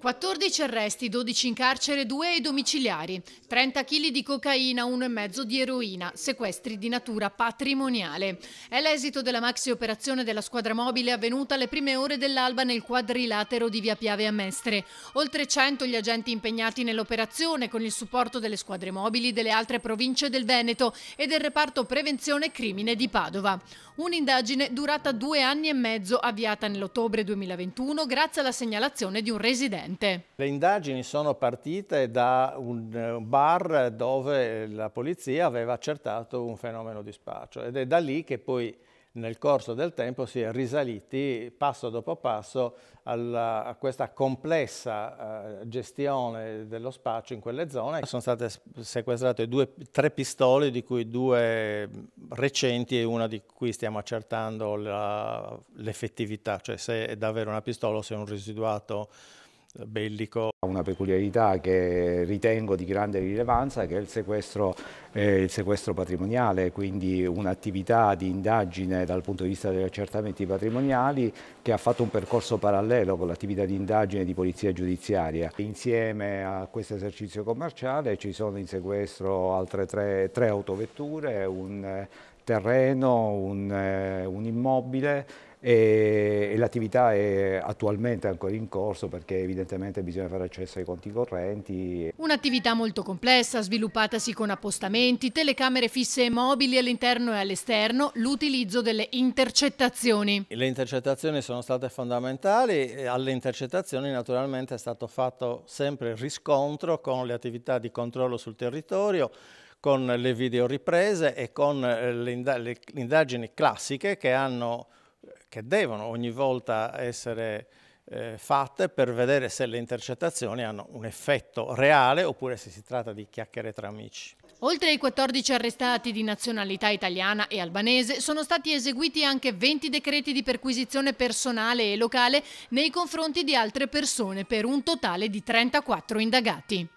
14 arresti, 12 in carcere, 2 ai domiciliari, 30 kg di cocaina, 1,5 di eroina, sequestri di natura patrimoniale. È l'esito della maxi operazione della squadra mobile avvenuta alle prime ore dell'alba nel quadrilatero di Via Piave a Mestre. Oltre 100 gli agenti impegnati nell'operazione con il supporto delle squadre mobili delle altre province del Veneto e del reparto prevenzione crimine di Padova. Un'indagine durata due anni e mezzo avviata nell'ottobre 2021 grazie alla segnalazione di un residente incidente. Le indagini sono partite da eh, un bar dove la polizia aveva accertato un fenomeno di spaccio ed è da lì che poi nel corso del tempo si è risaliti passo dopo passo alla, a questa complessa uh, gestione dello spaccio in quelle zone. Sono state sequestrate due, tre pistole, di cui due recenti e una di cui stiamo accertando l'effettività, cioè se è davvero una pistola o se è un residuato bellico. Una peculiarità che ritengo di grande rilevanza che è il sequestro, eh, il sequestro patrimoniale, quindi un'attività di indagine dal punto di vista degli accertamenti patrimoniali che ha fatto un percorso parallelo con l'attività di indagine di polizia giudiziaria. Insieme a questo esercizio commerciale ci sono in sequestro altre tre, tre autovetture, un terreno, un, eh, un immobile e, e l'attività è attualmente ancora in corso perché evidentemente bisogna fare accesso ai conti correnti. Un'attività molto complessa, sviluppatasi con appostamenti, telecamere fisse e mobili all'interno e all'esterno, l'utilizzo delle intercettazioni. Le intercettazioni sono state fondamentali e alle intercettazioni naturalmente è stato fatto sempre riscontro con le attività di controllo sul territorio con le videoriprese e con eh, le, indagini classiche che, hanno, che, devono ogni volta essere eh, fatte per vedere se le intercettazioni hanno un effetto reale oppure se si tratta di chiacchiere tra amici. Oltre ai 14 arrestati di nazionalità italiana e albanese, sono stati eseguiti anche 20 decreti di perquisizione personale e locale nei confronti di altre persone per un totale di 34 indagati.